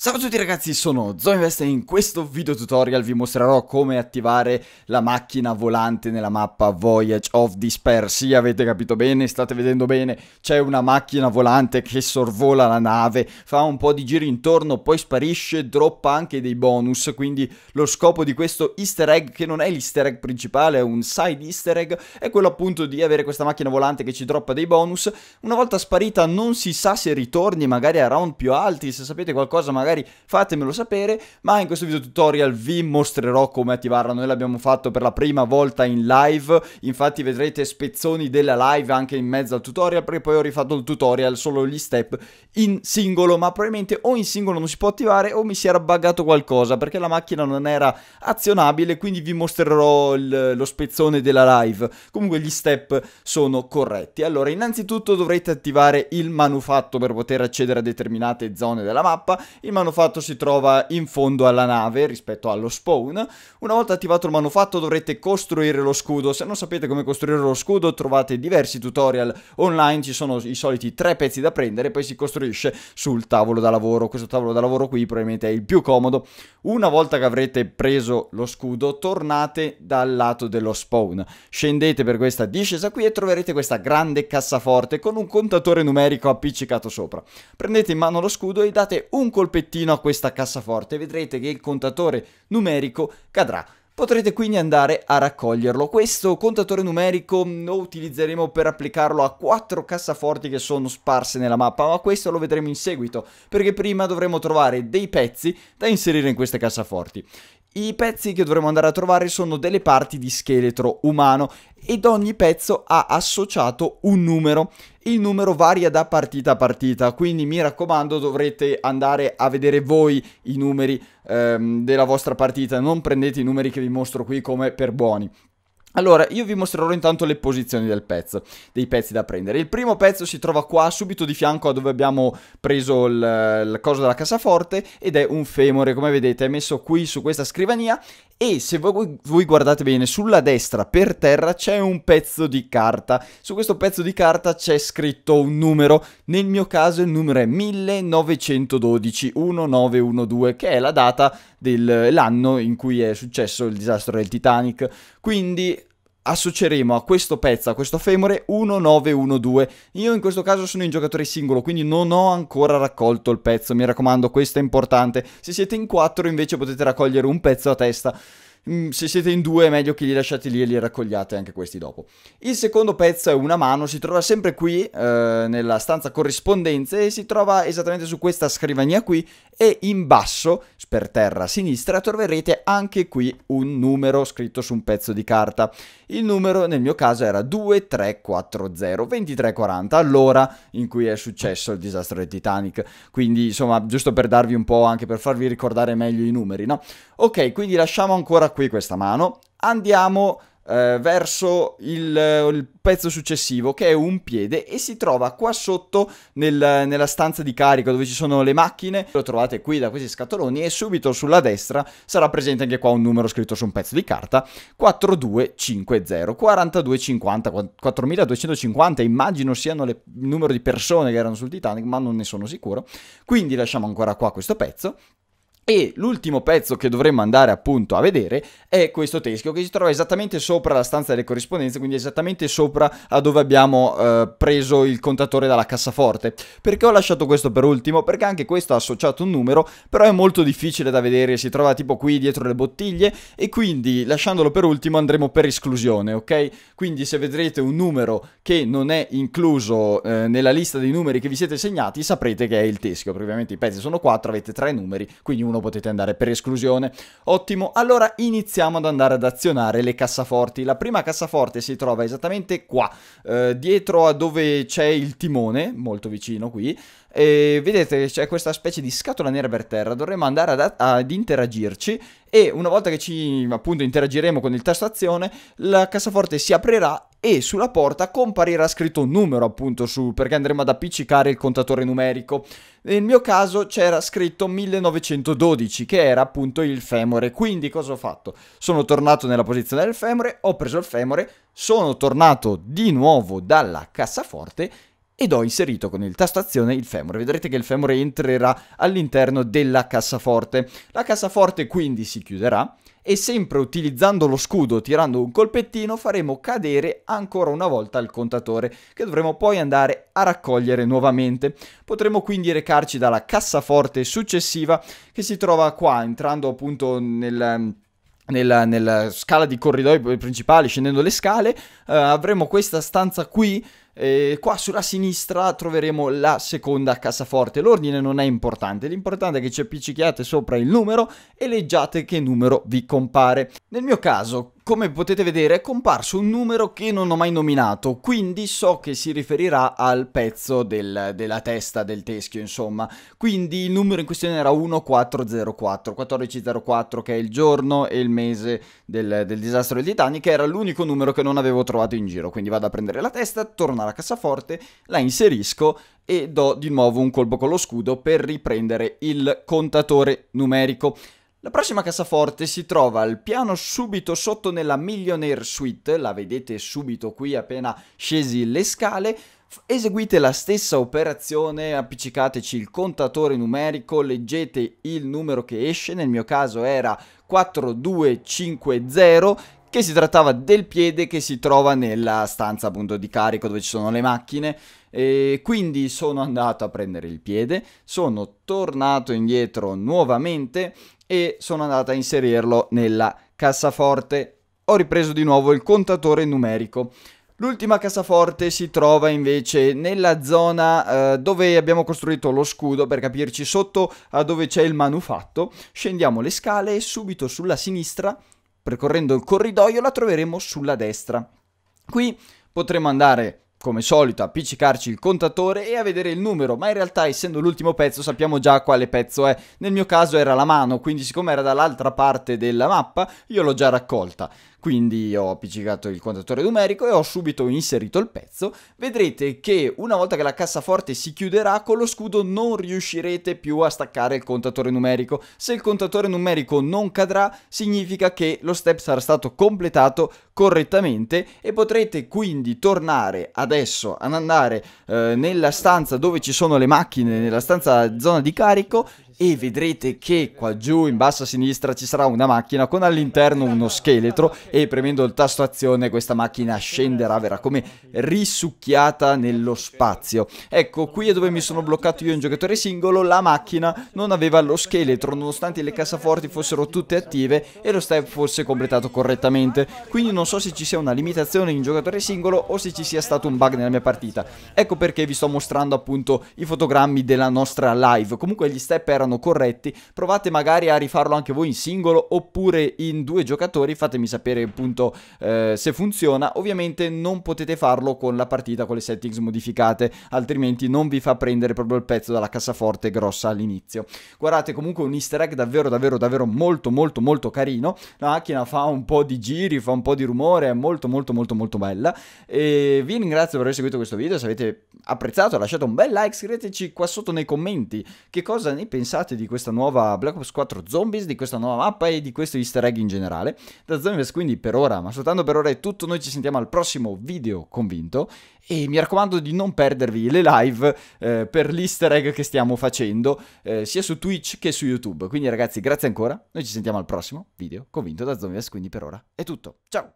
Ciao a tutti ragazzi, sono Zoinvest e in questo video tutorial vi mostrerò come attivare la macchina volante nella mappa Voyage of Despair. Sì, avete capito bene, state vedendo bene, c'è una macchina volante che sorvola la nave, fa un po' di giri intorno, poi sparisce, droppa anche dei bonus, quindi lo scopo di questo easter egg, che non è l'easter egg principale, è un side easter egg, è quello appunto di avere questa macchina volante che ci droppa dei bonus. Una volta sparita non si sa se ritorni magari a round più alti, se sapete qualcosa magari magari fatemelo sapere, ma in questo video tutorial vi mostrerò come attivarla, noi l'abbiamo fatto per la prima volta in live, infatti vedrete spezzoni della live anche in mezzo al tutorial, perché poi ho rifatto il tutorial solo gli step in singolo, ma probabilmente o in singolo non si può attivare o mi si era buggato qualcosa, perché la macchina non era azionabile, quindi vi mostrerò il, lo spezzone della live, comunque gli step sono corretti. Allora, innanzitutto dovrete attivare il manufatto per poter accedere a determinate zone della mappa, il manufatto si trova in fondo alla nave rispetto allo spawn. Una volta attivato il manufatto dovrete costruire lo scudo. Se non sapete come costruire lo scudo trovate diversi tutorial online, ci sono i soliti tre pezzi da prendere, poi si costruisce sul tavolo da lavoro. Questo tavolo da lavoro qui probabilmente è il più comodo. Una volta che avrete preso lo scudo tornate dal lato dello spawn. Scendete per questa discesa qui e troverete questa grande cassaforte con un contatore numerico appiccicato sopra. Prendete in mano lo scudo e date un colpettino pochettino a questa cassaforte e vedrete che il contatore numerico cadrà. Potrete quindi andare a raccoglierlo. Questo contatore numerico mm, lo utilizzeremo per applicarlo a quattro cassaforti che sono sparse nella mappa, ma questo lo vedremo in seguito, perché prima dovremo trovare dei pezzi da inserire in queste cassaforti. I pezzi che dovremo andare a trovare sono delle parti di scheletro umano ed ogni pezzo ha associato un numero. Il numero varia da partita a partita, quindi mi raccomando dovrete andare a vedere voi i numeri ehm, della vostra partita, non prendete i numeri che vi mostro qui come per buoni. Allora, io vi mostrerò intanto le posizioni del pezzo, dei pezzi da prendere. Il primo pezzo si trova qua, subito di fianco a dove abbiamo preso il, il coso della cassaforte, ed è un femore, come vedete, è messo qui su questa scrivania, e se voi, voi guardate bene, sulla destra, per terra, c'è un pezzo di carta. Su questo pezzo di carta c'è scritto un numero, nel mio caso il numero è 1912, 1912, che è la data dell'anno in cui è successo il disastro del Titanic. Quindi associeremo a questo pezzo, a questo femore, 1912. Io in questo caso sono in giocatore singolo, quindi non ho ancora raccolto il pezzo, mi raccomando, questo è importante. Se siete in 4 invece potete raccogliere un pezzo a testa mm, se siete in due è meglio che li lasciate lì e li raccogliate anche questi dopo. Il secondo pezzo è una mano, si trova sempre qui eh, nella stanza corrispondenze e si trova esattamente su questa scrivania qui e in basso per terra a sinistra troverete anche qui un numero scritto su un pezzo di carta. Il numero nel mio caso era 2340 2340 all'ora in cui è successo il disastro del Titanic. Quindi insomma giusto per darvi un po' anche per farvi ricordare meglio i numeri, no? Ok, quindi lasciamo ancora qui questa mano. Andiamo eh, verso il, eh, il, pezzo successivo che è un piede e si trova qua sotto nel, nella stanza di carico dove ci sono le macchine. Lo trovate qui da questi scatoloni e subito sulla destra sarà presente anche qua un numero scritto su un pezzo di carta 4250 4250 4250 immagino siano le, il numero di persone che erano sul Titanic ma non ne sono sicuro. Quindi lasciamo ancora qua questo pezzo e l'ultimo pezzo che dovremmo andare appunto a vedere è questo teschio che si trova esattamente sopra la stanza delle corrispondenze, quindi esattamente sopra a dove abbiamo eh, preso il contatore dalla cassaforte. Perché ho lasciato questo per ultimo? Perché anche questo ha associato un numero, però è molto difficile da vedere, si trova tipo qui dietro le bottiglie e quindi lasciandolo per ultimo andremo per esclusione, ok? Quindi se vedrete un numero che non è incluso eh, nella lista dei numeri che vi siete segnati saprete che è il teschio, perché ovviamente i pezzi sono 4, avete 3 numeri, quindi uno lo potete andare per esclusione. Ottimo, allora iniziamo ad andare ad azionare le cassaforti. La prima cassaforte si trova esattamente qua, eh, dietro a dove c'è il timone, molto vicino qui. E vedete c'è questa specie di scatola nera per terra, dovremmo andare ad, ad interagirci e una volta che ci appunto interagiremo con il tasto azione la cassaforte si aprirà e sulla porta comparirà scritto un numero appunto su perché andremo ad appiccicare il contatore numerico. Nel mio caso c'era scritto 1912 che era appunto il femore, quindi cosa ho fatto? Sono tornato nella posizione del femore, ho preso il femore, sono tornato di nuovo dalla cassaforte ed ho inserito con il tastazione il femore. Vedrete che il femore entrerà all'interno della cassaforte. La cassaforte quindi si chiuderà e sempre utilizzando lo scudo, tirando un colpettino, faremo cadere ancora una volta il contatore, che dovremo poi andare a raccogliere nuovamente. Potremo quindi recarci dalla cassaforte successiva, che si trova qua, entrando appunto nel... Nella, nella, scala di corridoi principali, scendendo le scale, eh, avremo questa stanza qui eh, qua sulla sinistra troveremo la seconda cassaforte. L'ordine non è importante, l'importante è che ci appiccichiate sopra il numero e leggiate che numero vi compare. Nel mio caso, come potete vedere è comparso un numero che non ho mai nominato, quindi so che si riferirà al pezzo del, della testa del teschio, insomma. Quindi il numero in questione era 1404, 1404 che è il giorno e il mese del, del disastro del Titanic, era l'unico numero che non avevo trovato in giro, quindi vado a prendere la testa, tornare alla cassaforte, la inserisco e do di nuovo un colpo con lo scudo per riprendere il contatore numerico. La prossima cassaforte si trova al piano subito sotto nella Millionaire Suite, la vedete subito qui appena scesi le scale. Eseguite la stessa operazione, appiccicateci il contatore numerico, leggete il numero che esce, nel mio caso era 4250 che si trattava del piede che si trova nella stanza appunto di carico dove ci sono le macchine e quindi sono andato a prendere il piede, sono tornato indietro nuovamente e sono andato a inserirlo nella cassaforte. Ho ripreso di nuovo il contatore numerico. L'ultima cassaforte si trova invece nella zona eh, dove abbiamo costruito lo scudo, per capirci sotto a dove c'è il manufatto. Scendiamo le scale e subito sulla sinistra Percorrendo il corridoio la troveremo sulla destra. Qui potremo andare come solito appiccicarci il contatore e a vedere il numero, ma in realtà essendo l'ultimo pezzo sappiamo già quale pezzo è. Nel mio caso era la mano, quindi siccome era dall'altra parte della mappa, io l'ho già raccolta. Quindi ho appiccicato il contatore numerico e ho subito inserito il pezzo. Vedrete che una volta che la cassaforte si chiuderà con lo scudo non riuscirete più a staccare il contatore numerico. Se il contatore numerico non cadrà significa che lo step sarà stato completato correttamente e potrete quindi tornare adesso ad andare eh, nella stanza dove ci sono le macchine, nella stanza zona di carico e vedrete che qua giù in basso a sinistra ci sarà una macchina con all'interno uno scheletro e premendo il tasto azione questa macchina scenderà, verrà come risucchiata nello spazio. Ecco, qui è dove mi sono bloccato io in giocatore singolo, la macchina non aveva lo scheletro nonostante le cassaforti fossero tutte attive e lo step fosse completato correttamente. Quindi non so se ci sia una limitazione in giocatore singolo o se ci sia stato un bug nella mia partita. Ecco perché vi sto mostrando appunto i fotogrammi della nostra live. Comunque gli step erano erano corretti, provate magari a rifarlo anche voi in singolo oppure in due giocatori, fatemi sapere appunto eh, se funziona, ovviamente non potete farlo con la partita con le settings modificate, altrimenti non vi fa prendere proprio il pezzo dalla cassaforte grossa all'inizio. Guardate comunque un easter egg davvero davvero davvero molto molto molto carino, la macchina fa un po' di giri, fa un po' di rumore, è molto molto molto molto bella e vi ringrazio per aver seguito questo video, se avete apprezzato lasciate un bel like, scriveteci qua sotto nei commenti che cosa ne pensate pensate di questa nuova Black Ops 4 Zombies, di questa nuova mappa e di questo easter egg in generale. Da Zombies quindi per ora, ma soltanto per ora è tutto, noi ci sentiamo al prossimo video convinto e mi raccomando di non perdervi le live eh, per l'easter egg che stiamo facendo eh, sia su Twitch che su YouTube. Quindi ragazzi grazie ancora, noi ci sentiamo al prossimo video convinto da Zombies, quindi per ora è tutto. Ciao!